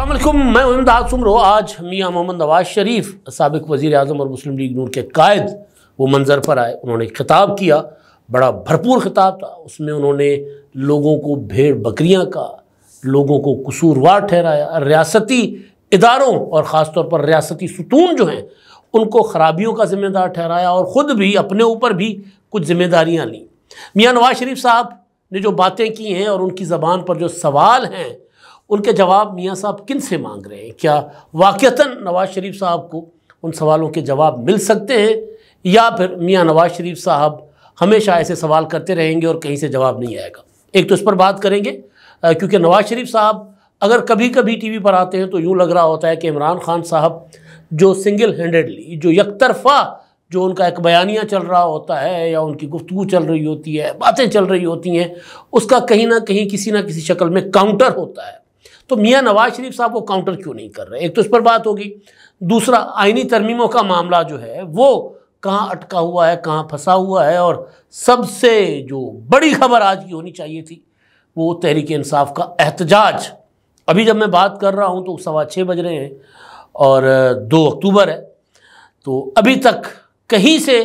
असलम मैं उमदाद सुमरो आज मियाँ मोहम्मद नवाज शरीफ सबक वज़ी अजम और मुस्लिम लीग नूर के कायद वो मंज़र पर आए उन्होंने खिताब किया बड़ा भरपूर खिताब था उसमें उन्होंने लोगों को भेड़ बकरियाँ का लोगों को कसूरवार ठहराया रियासती इदारों और ख़ास तौर पर रियासती सुतून जो हैं उनको ख़राबियों का ज़िम्मेदार ठहराया और ख़ुद भी अपने ऊपर भी कुछ ज़िम्मेदारियाँ लीं मियाँ नवाज शरीफ साहब ने जो बातें की हैं और उनकी ज़बान पर जो सवाल हैं उनके जवाब मियाँ साहब किन से मांग रहे हैं क्या वाक़ता नवाज शरीफ साहब को उन सवालों के जवाब मिल सकते हैं या फिर मियाँ नवाज शरीफ साहब हमेशा ऐसे सवाल करते रहेंगे और कहीं से जवाब नहीं आएगा एक तो इस पर बात करेंगे क्योंकि नवाज शरीफ साहब अगर कभी कभी वी पर आते हैं तो यूँ लग रहा होता है कि इमरान खान साहब जो सिंगल हैंडली जो यकतरफा जो उनका एक बयानिया चल रहा होता है या उनकी गुफ्तु चल रही होती है बातें चल रही होती हैं उसका कहीं ना कहीं किसी ना किसी शक्ल में काउंटर होता है तो मियाँ नवाज शरीफ साहब को काउंटर क्यों नहीं कर रहे एक तो इस पर बात होगी दूसरा आइनी तरमीमों का मामला जो है वो कहाँ अटका हुआ है कहाँ फंसा हुआ है और सबसे जो बड़ी खबर आज की होनी चाहिए थी वो तहरीक इंसाफ का एहतजाज अभी जब मैं बात कर रहा हूँ तो सवा छः बज रहे हैं और दो अक्टूबर है तो अभी तक कहीं से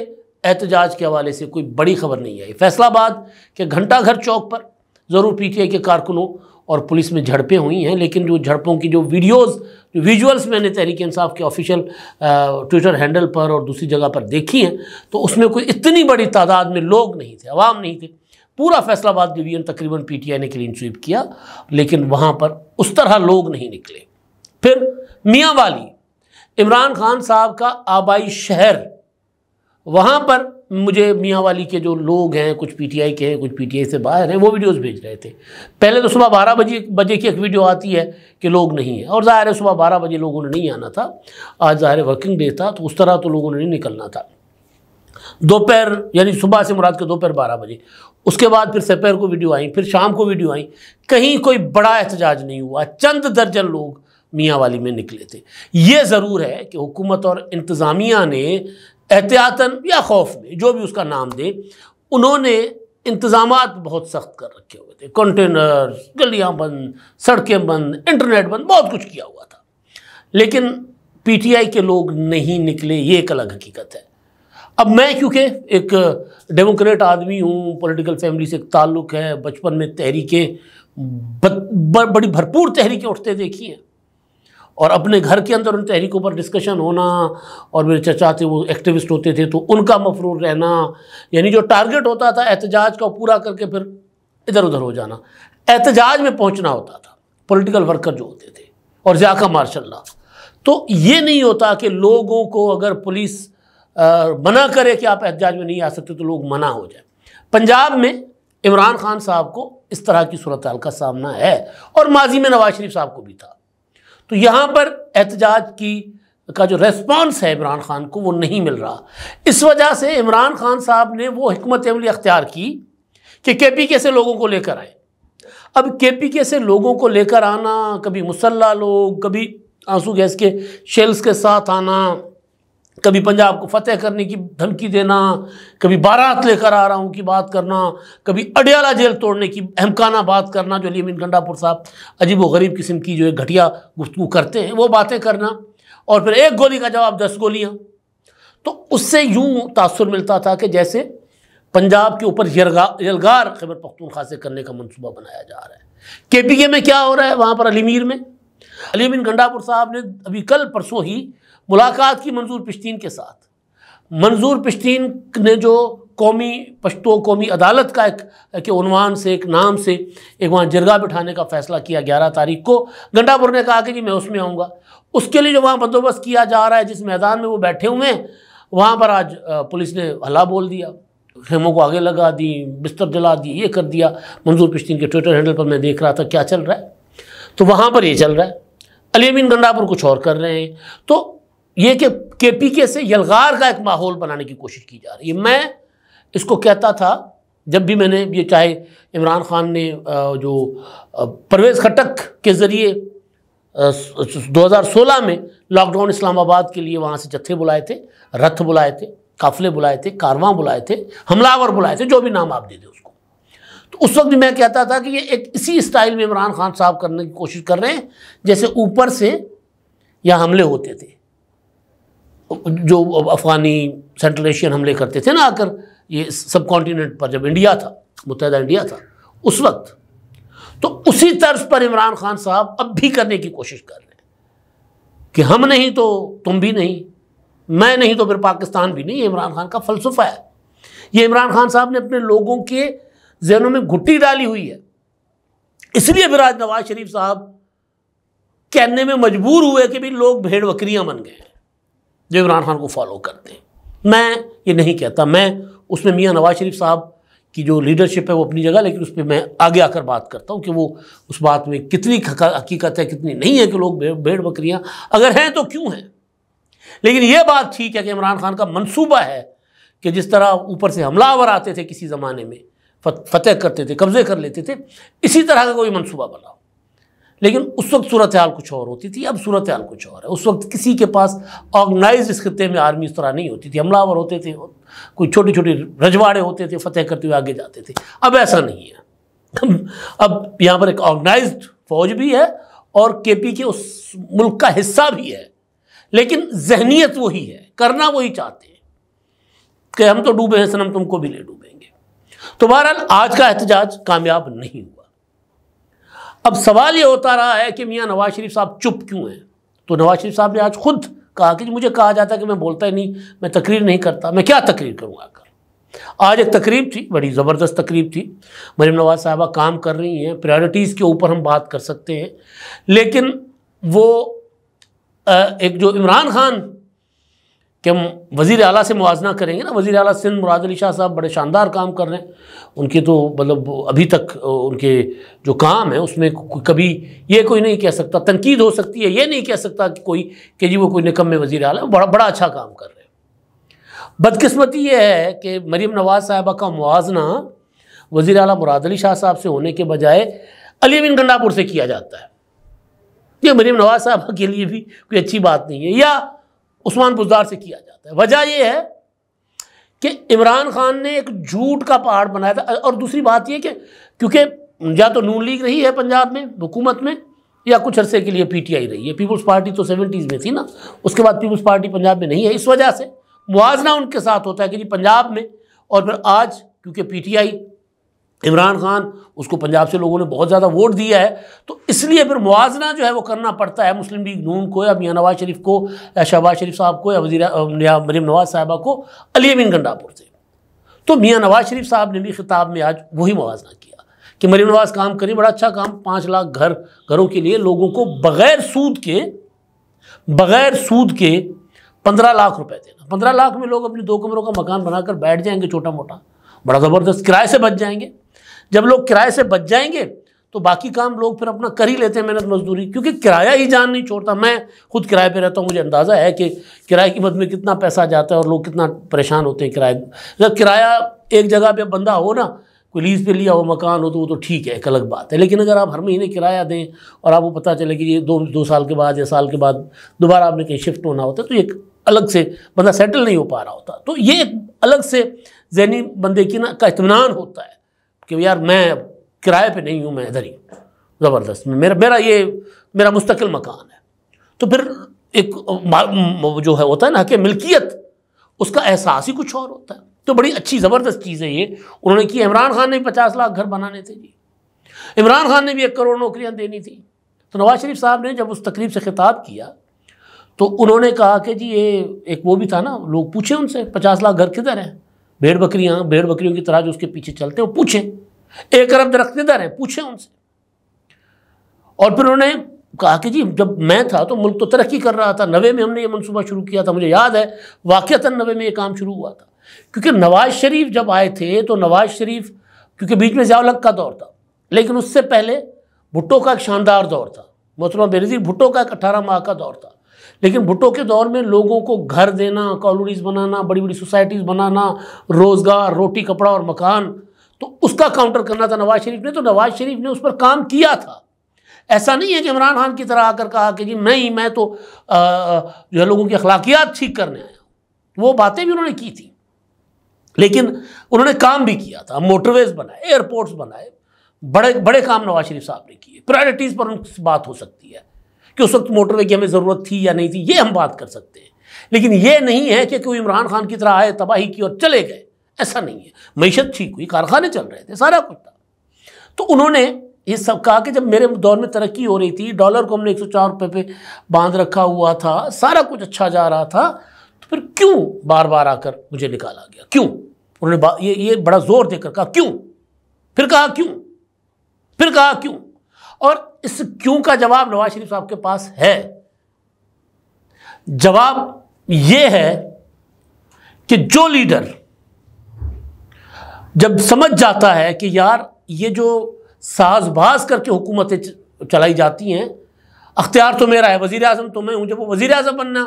एहतजाज के हवाले से कोई बड़ी खबर नहीं आई फैसलाबाद के घर चौक पर ज़रूर पीटीआई के कारकुनों और पुलिस में झड़पें हुई हैं लेकिन जो झड़पों की जो वीडियोस जो विजुअल्स मैंने तहरीक इंसाफ के ऑफिशियल ट्विटर हैंडल पर और दूसरी जगह पर देखी हैं तो उसमें कोई इतनी बड़ी तादाद में लोग नहीं थे अवाम नहीं थे पूरा फैसलाबाद डिवीजन तकरीबन पीटीआई ने क्लीन स्वीप किया लेकिन वहाँ पर उस तरह लोग नहीं निकले फिर मियाँ वाली इमरान खान साहब का आबाई शहर वहाँ पर मुझे मियाँ वाली के जो लोग हैं कुछ पीटीआई के हैं कुछ पीटीआई से बाहर हैं वो वीडियोस भेज रहे थे पहले तो सुबह बारह बजे बजे की एक वीडियो आती है कि लोग नहीं हैं और ज़ाहिर है सुबह बारह बजे लोगों ने नहीं आना था आज ज़ाहिर वर्किंग डे था तो उस तरह तो लोगों ने नहीं निकलना था दोपहर यानी सुबह से मुराद के दोपहर बारह बजे उसके बाद फिर सपहर को वीडियो आई फिर शाम को वीडियो आई कहीं कोई बड़ा एहतजाज नहीं हुआ चंद दर्जन लोग मियाँ वाली में निकले थे ये ज़रूर है कि हुकूमत और इंतज़ामिया ने एहतियातन या खौफ में जो भी उसका नाम दें उन्होंने इंतज़ाम बहुत सख्त कर रखे हुए थे कंटेनर गलियाँ बंद सड़कें बंद इंटरनेट बंद बहुत कुछ किया हुआ था लेकिन पीटीआई के लोग नहीं निकले ये एक अलग हकीकत है अब मैं क्योंकि एक डेमोक्रेट आदमी हूँ पॉलिटिकल फैमिली से एक ताल्लुक़ है बचपन में तहरीकें बड़ी भरपूर तहरीकें उठते देखी हैं और अपने घर के अंदर उन तहरीकों पर डिस्कशन होना और मेरे चचा थे वो एक्टिविस्ट होते थे तो उनका मफरूर रहना यानी जो टारगेट होता था एहतजाज का पूरा करके फिर इधर उधर हो जाना एहतजाज में पहुंचना होता था पॉलिटिकल वर्कर जो होते थे और जाका मार्शल तो ये नहीं होता कि लोगों को अगर पुलिस मना करे कि आप एहतजाज में नहीं आ सकते तो लोग मना हो जाए पंजाब में इमरान खान साहब को इस तरह की सूरत का सामना है और माजी में नवाज शरीफ साहब को भी था तो यहाँ पर एहतजाज की का जो रेस्पॉन्स है इमरान खान को वो नहीं मिल रहा इस वजह से इमरान खान साहब ने वो हमत अमली अख्तियार की कि के पी के से लोगों को लेकर आए अब के पी के से लोगों को लेकर आना कभी मुसल्ला लोग कभी आंसू गैस के शेल्स के साथ आना कभी पंजाब को फतेह करने की धमकी देना कभी बारात लेकर आ रहा हूँ की बात करना कभी अडियाला जेल तोड़ने की अहमकाना बात करना जो अली अमीन गंडापुर साहब अजीब व गरीब किस्म की जो है घटिया गुफ्तु करते हैं वो बातें करना और फिर एक गोली का जवाब दस गोलियाँ तो उससे यूँ तासर मिलता था कि जैसे पंजाब के ऊपर यलगार खबर खैबर खास से करने का मनसूबा बनाया जा रहा है के पी के में क्या हो रहा है वहाँ पर अलीमीर में अलीमिन गंडापुर साहब ने अभी कल परसों ही मुलाकात की मंजूर पश्तीन के साथ मंजूर पश्तीन ने जो कौमी पश्तो कौमी अदालत का एक के उनवान से एक नाम से एक वहाँ जिरगा बिठाने का फैसला किया ग्यारह तारीख को घंटापुर ने कहा कि जी मैं उसमें आऊँगा उसके लिए जो वहाँ बंदोबस्त किया जा रहा है जिस मैदान में वो बैठे हुए हैं वहाँ पर आज पुलिस ने हल्ला बोल दिया खेमों को आगे लगा दी बिस्तर जला दी ये कर दिया मंजूर पश्तीन के ट्विटर हैंडल पर मैं देख रहा था क्या चल रहा है तो वहाँ पर ये चल रहा है अली अमीन गंडापुर कुछ और कर रहे हैं तो ये कि के पी के से यलगार का एक माहौल बनाने की कोशिश की जा रही है मैं इसको कहता था जब भी मैंने ये चाहे इमरान खान ने जो परवेज़ खटक के ज़रिए 2016 में लॉकडाउन इस्लामाबाद के लिए वहाँ से जत्थे बुलाए थे रथ बुलाए थे काफिले बुलाए थे कारवां बुलाए थे हमलावर बुलाए थे जो भी नाम आप दे दें उसको तो उस वक्त भी मैं कहता था कि ये एक इसी स्टाइल में इमरान खान साहब करने की कोशिश कर रहे हैं जैसे ऊपर से यहाँ हमले होते थे जो अफ़गानी सेंट्रल एशियन हमले करते थे ना आकर ये सब कॉन्टीनेंट पर जब इंडिया था मुतहद इंडिया था उस वक्त तो उसी तर्ज पर इमरान खान साहब अब भी करने की कोशिश कर रहे हैं कि हम नहीं तो तुम भी नहीं मैं नहीं तो फिर पाकिस्तान भी नहीं इमरान खान का फलसफा है ये इमरान खान साहब ने अपने लोगों के जहनों में घुट्टी डाली हुई है इसलिए फिर आज नवाज शरीफ साहब कहने में मजबूर हुए कि भाई लोग भेड़ बकरियां बन गए हैं जो इमरान खान को फॉलो करते हैं मैं ये नहीं कहता मैं उसमें मियाँ नवाज शरीफ साहब की जो लीडरशिप है वो अपनी जगह लेकिन उस पर मैं आगे आकर बात करता हूँ कि वो उस बात में कितनी हकीकत है कितनी नहीं है कि लोग भेड़ बकरियाँ अगर हैं तो क्यों हैं लेकिन ये बात ठीक है कि इमरान खान का मनसूबा है कि जिस तरह ऊपर से हमलावर आते थे किसी ज़माने में फ़तेह करते थे कब्ज़े कर लेते थे इसी तरह का कोई मनसूबा बनाओ लेकिन उस वक्त सूरत हाल कुछ और होती थी अब सूरत हाल कुछ और है उस वक्त किसी के पास ऑर्गनाइज इस खत्े में आर्मी इस तरह नहीं होती थी हमलावर होते थे कोई छोटे छोटे रजवाड़े होते थे फतेह करते हुए आगे जाते थे अब ऐसा नहीं है अब यहाँ पर एक ऑर्गेनाइज फौज भी है और के पी के उस मुल्क का हिस्सा भी है लेकिन जहनीत वही है करना वही चाहते हैं कि हम तो डूबे हैं सनम तुमको भी ले डूबेंगे तो बहरहाल आज का एहतजाज कामयाब नहीं हुआ अब सवाल ये होता रहा है कि मियाँ नवाज शरीफ साहब चुप क्यों हैं तो नवाज शरीफ साहब ने आज खुद कहा कि मुझे कहा जाता है कि मैं बोलता ही नहीं मैं तकरीर नहीं करता मैं क्या तकरीर करूँगा कर आज एक तकरीब थी बड़ी ज़बरदस्त तकरीब थी मरीम नवाज साहबा काम कर रही हैं प्रायोरिटीज़ के ऊपर हम बात कर सकते हैं लेकिन वो एक जो इमरान खान कि हम वज़ी अला से मुजना करेंगे ना वज़ी अल सिंध मुराद अली शाह साहब बड़े शानदार काम कर रहे हैं उनके तो मतलब अभी तक उनके जो काम है उसमें कभी ये कोई नहीं कह सकता तनकीद हो सकती है ये नहीं कह सकता कि कोई कि जी वो कोई निकम में वज़ी अल बड़ा बड़ा अच्छा काम कर रहे हैं बदकस्मती ये है कि मरीम नवाज़ साहबा का मुजना वज़ी अली मुराद अली शाह साहब से होने के बजाय अली बिन गंडापुर से किया जाता है ये मरीम नवाज़ साहबा के लिए भी कोई अच्छी बात नहीं है या उस्मान बुजदार से किया जाता है वजह यह है कि इमरान खान ने एक झूठ का पहाड़ बनाया था और दूसरी बात यह कि क्योंकि या तो नून लीग रही है पंजाब में हुकूमत में या कुछ अरसे के लिए पीटीआई रही है पीपल्स पार्टी तो सेवेंटीज़ में थी ना उसके बाद पीपल्स पार्टी पंजाब में नहीं है इस वजह से मुआजना उनके साथ होता है कि जी पंजाब में और फिर आज क्योंकि पीटीआई इमरान खान उसको पंजाब से लोगों ने बहुत ज़्यादा वोट दिया है तो इसलिए फिर मुआजना जो है वो करना पड़ता है मुस्लिम लीग नून को या मियाँ नवाज शरीफ को या शहबाज शरीफ साहब को या वजी या मरीम नवाज साहबा को अली बिन गंडापुर से तो मियाँ नवाज शरीफ साहब ने भी खिताब में आज वही मुआजना किया कि मरीम नवाज काम करें बड़ा अच्छा काम पाँच लाख घर घरों के लिए लोगों को बग़ैर सूद के बग़ैर सूद के पंद्रह लाख रुपए देना पंद्रह लाख में लोग अपने दो कमरों का मकान बनाकर बैठ जाएंगे छोटा मोटा बड़ा ज़बरदस्त किराए से बच जाएंगे जब लोग किराए से बच जाएंगे तो बाकी काम लोग फिर अपना कर ही लेते हैं मेहनत मजदूरी क्योंकि किराया ही जान नहीं छोड़ता मैं खुद किराए पे रहता हूँ मुझे अंदाज़ा है कि किराए की मद में कितना पैसा जाता है और लोग कितना परेशान होते हैं किराए जब किराया एक जगह पे बंदा हो ना कोई लीज़ पे लिया हो मकान हो तो वो तो ठीक है एक अलग बात है लेकिन अगर आप हर महीने किराया दें और आपको पता चले कि ये दो दो साल के बाद या साल के बाद दोबारा आपने कहीं शिफ्ट होना होता है तो एक अलग से बंदा सेटल नहीं हो पा रहा होता तो ये एक अलग से जहनी बंदे की ना का इतमान होता है कि यार मैं किराए पे नहीं हूँ मैं इधर ही ज़बरदस्त मेरा मेरा ये मेरा मुस्तकिल मकान है तो फिर एक जो है होता है ना कि मिल्कियत उसका एहसास ही कुछ और होता है तो बड़ी अच्छी ज़बरदस्त चीज़ है ये उन्होंने की इमरान खान ने भी पचास लाख घर बनाने थे जी इमरान खान ने भी एक करोड़ नौकरियाँ देनी थी तो नवाज शरीफ साहब ने जब उस तकरीब से खिताब किया तो उन्होंने कहा कि जी ये एक वो भी था ना लोग पूछे उनसे पचास लाख घर किधर हैं भेड़ बकरियाँ भेड़ बकरियों की तरह जो उसके पीछे चलते हैं वो पूछें एक अरब दरख्तेदार हैं पूछें उनसे और फिर उन्होंने कहा कि जी जब मैं था तो मुल्क तो तरक्की कर रहा था नवे में हमने ये मनसूबा शुरू किया था मुझे याद है वाक़ता नवे में ये काम शुरू हुआ था क्योंकि नवाज शरीफ जब आए थे तो नवाज शरीफ क्योंकि बीच में ज्यालग का दौर था लेकिन उससे पहले भुट्टो का एक शानदार दौर था मोहतरमा बेनज़ीर भुट्टो का एक अट्ठारह माह का दौर था लेकिन भुट्टो के दौर में लोगों को घर देना कॉलोनीज बनाना बड़ी बड़ी सोसाइटीज़ बनाना रोज़गार रोटी कपड़ा और मकान तो उसका काउंटर करना था नवाज शरीफ ने तो नवाज शरीफ ने उस पर काम किया था ऐसा नहीं है कि इमरान खान की तरह आकर कहा कि जी नहीं मैं तो जो है लोगों की अखलाकियात ठीक करने आया वो बातें भी उन्होंने की थी लेकिन उन्होंने काम भी किया था मोटरवेज बनाए एयरपोर्ट्स बनाए बड़े बड़े काम नवाज शरीफ साहब ने किए प्रायोरिटीज़ पर उन बात हो सकती है कि उस वक्त मोटरवे की हमें ज़रूरत थी या नहीं थी ये हम बात कर सकते हैं लेकिन ये नहीं है कि कोई इमरान खान की तरह आए तबाही की और चले गए ऐसा नहीं है मीशत ठीक हुई कारखाने चल रहे थे सारा कुछ था तो उन्होंने ये सब कहा कि जब मेरे दौर में तरक्की हो रही थी डॉलर को हमने एक सौ चार रुपये पे बांध रखा हुआ था सारा कुछ अच्छा जा रहा था तो फिर क्यों बार बार आकर मुझे निकाला गया क्यों उन्होंने ये ये बड़ा जोर देकर कहा क्यों फिर कहा क्यों फिर कहा क्यों और इस क्यों का जवाब नवाज शरीफ साहब के पास है जवाब यह है कि जो लीडर जब समझ जाता है कि यार ये जो साजबाज करके हुकूमतें चलाई जाती हैं अख्तियार तो मेरा है वजीर अजम तो मैं हूं जब वो वज़ी अजम बनना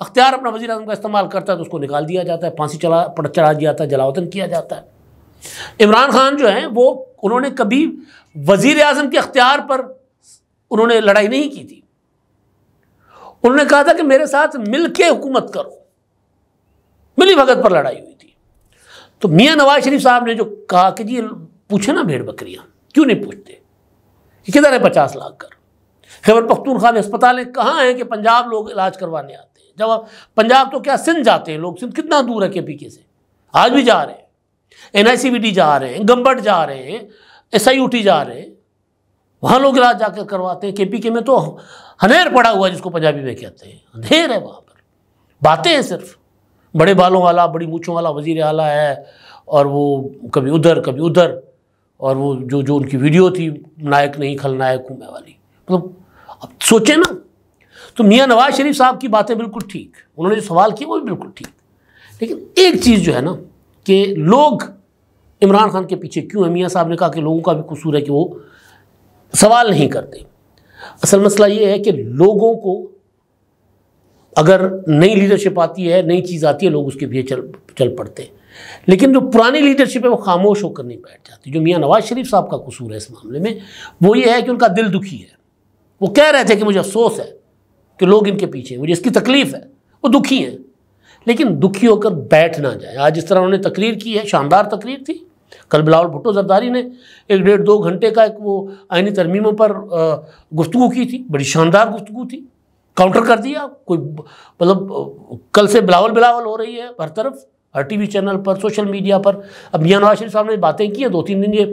अख्तियार अपना वज़ी अजम का इस्तेमाल करता है तो उसको निकाल दिया जाता है फांसी चला पट चढ़ा दिया जाता है जलावतन किया जाता है इमरान खान जो है वो उन्होंने कभी वजीर अजम के अख्तियार पर उन्होंने लड़ाई नहीं की थी उन्होंने कहा था कि मेरे साथ मिलके हुकूमत करो मिली भगत पर लड़ाई हुई थी तो मियाँ नवाज शरीफ साहब ने जो कहा कि जी पूछे ना भेड़ बकरियां क्यों नहीं पूछते किधर है पचास लाख कर खैबर पख्तूनख्वा में अस्पताल कहाँ हैं कि पंजाब लोग इलाज करवाने आते हैं जब पंजाब तो क्या सिंध जाते हैं लोग सिंध कितना दूर है के पीके से आज भी जा रहे हैं N I C B D जा रहे हैं गम्बट जा रहे हैं एस आई यू टी जा रहे हैं वहाँ लोग इलाज जाकर करवाते हैं के के में तो हनेर पड़ा हुआ है जिसको पंजाबी में कहते हैं अंधेर है वहाँ पर बातें हैं सिर्फ बड़े बालों वाला बड़ी ऊँचों वाला वजीर आला है और वो कभी उधर कभी उधर और वो जो जो उनकी वीडियो थी नायक नहीं खलनायक हूँ मैं वाली मतलब अब सोचें ना तो मियाँ नवाज शरीफ साहब की बातें बिल्कुल ठीक उन्होंने जो सवाल किए वो भी बिल्कुल ठीक लेकिन एक चीज़ जो है ना कि लोग इमरान खान के पीछे क्यों है मियाँ साहब ने कहा कि लोगों का भी कसूर है कि वो सवाल नहीं करते असल मसला ये है कि लोगों को अगर नई लीडरशिप आती है नई चीज़ आती है लोग उसके पीछे चल चल पड़ते हैं लेकिन जो पुरानी लीडरशिप है वो खामोश होकर नहीं बैठ जाती जो मियाँ नवाज शरीफ साहब का कसूर है इस मामले में वो ये है कि उनका दिल दुखी है वो कह रहे थे कि मुझे अफसोस है कि लोग इनके पीछे हैं मुझे इसकी तकलीफ़ है वो दुखी हैं लेकिन दुखी होकर बैठ ना जाए आज जिस तरह उन्होंने तकरीर की है शानदार तकरीर थी कल बिलावल भुट्टो जरदारी ने एक डेढ़ दो घंटे का एक वो आइनी तरमीमों पर गुफ्तु की थी बड़ी शानदार गुफ्तु थी काउंटर कर दिया कोई मतलब कल से बिलावल बिलावल हो रही है हर तरफ हर टीवी चैनल पर सोशल मीडिया पर अब मियाँ नवाज शरीफ साहब ने बातें की हैं दो तीन दिन ये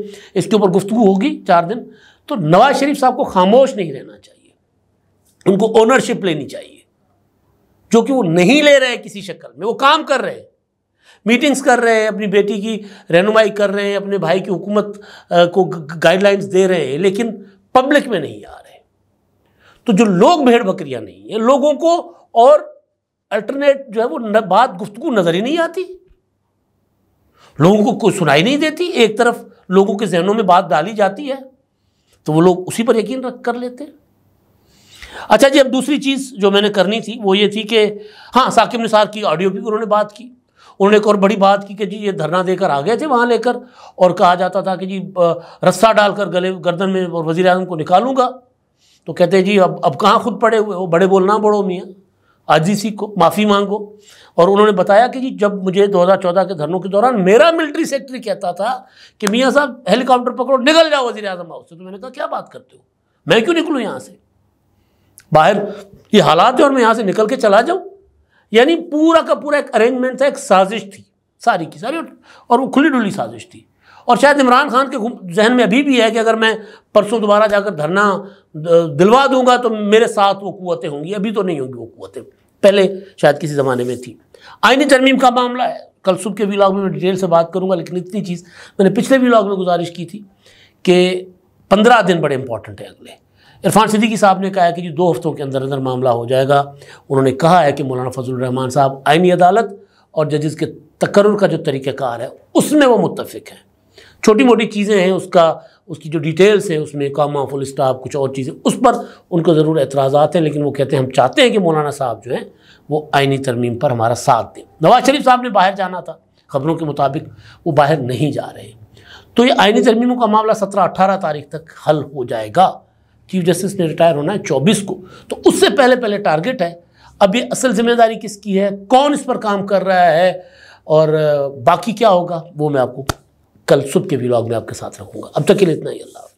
इसके ऊपर गुफ्तु होगी चार दिन तो नवाज शरीफ साहब को खामोश नहीं रहना चाहिए उनको ओनरशिप लेनी चाहिए जो कि वो नहीं ले रहे किसी शक्ल में वो काम कर रहे हैं मीटिंग्स कर रहे हैं अपनी बेटी की रहनुमाई कर रहे हैं अपने भाई की हुकूमत को गाइडलाइंस दे रहे हैं लेकिन पब्लिक में नहीं आ रहे तो जो लोग भेड़ बकरियां नहीं है लोगों को और अल्टरनेट जो है वो न, बात गुफ्तु नज़र ही नहीं आती लोगों को कोई सुनाई नहीं देती एक तरफ लोगों के जहनों में बात डाली जाती है तो वो लोग उसी पर यकीन रख कर लेते हैं अच्छा जी अब दूसरी चीज़ जो मैंने करनी थी वो ये थी कि हाँ साकिब निसार की ऑडियो भी उन्होंने बात की उन्होंने एक और बड़ी बात की कि जी ये धरना देकर आ गए थे वहाँ लेकर और कहा जाता था कि जी रस्सा डालकर गले गर्दन में और वज़ी अजम को निकालूंगा तो कहते जी अब अब कहाँ खुद पड़े हुए हो बड़े बोलना बड़ो मियाँ आजी को माफ़ी मांगो और उन्होंने बताया कि जी जब मुझे 2014 के धरनों के दौरान मेरा मिलिट्री सेक्रेटरी कहता था कि मियाँ साहब हेलीकॉप्टर पकड़ो निकल जाओ वजी अजम हाउस से तो मैंने कहा क्या बात करते हो मैं क्यों निकलूँ यहाँ से बाहर ये हालात है और मैं यहाँ से निकल के चला जाऊँ यानी पूरा का पूरा एक अरेंजमेंट था एक साजिश थी सारी की सारी और वो खुली डुली साजिश थी और शायद इमरान खान के जहन में अभी भी है कि अगर मैं परसों दोबारा जाकर धरना दिलवा दूंगा तो मेरे साथ वो कुतें होंगी अभी तो नहीं होंगी वो कुतें पहले शायद किसी ज़माने में थी आइनी तरमीम का मामला है कल सुबह के व्लाग में मैं डिटेल से बात करूंगा लेकिन इतनी चीज़ मैंने पिछले व्लाग में गुजारिश की थी कि पंद्रह दिन बड़े इंपॉर्टेंट हैं अगले इरफान सिद्दीकी साहब ने कहा है कि जी दो हफ्तों के अंदर अंदर मामला हो जाएगा उन्होंने कहा है कि मौलाना फजल रहमान साहब आइनी अदालत और जजेस के तकर का जो तरीक़ाकार है उसमें वो मुतफ़ हैं छोटी मोटी चीज़ें हैं उसका उसकी जो डिटेल्स हैं उसमें कामा फुल स्टाफ कुछ और चीज़ें उस पर उनको ज़रूर एतराज़ हैं लेकिन वो कहते हैं हम चाहते हैं कि मौलाना साहब जो हैं वो आइनी तरमीम पर हमारा साथ दें नवाज़ शरीफ साहब ने बाहर जाना था खबरों के मुताबिक वो बाहर नहीं जा रहे तो ये आइनी तरमीमों का मामला सत्रह अट्ठारह तारीख तक हल हो जाएगा चीफ जस्टिस ने रिटायर होना है चौबीस को तो उससे पहले पहले टारगेट है अब ये असल जिम्मेदारी किसकी है कौन इस पर काम कर रहा है और बाकी क्या होगा वो मैं आपको कल सुबह के ब्लॉग में आपके साथ रखूंगा अब तक के लिए इतना ही अल्लाह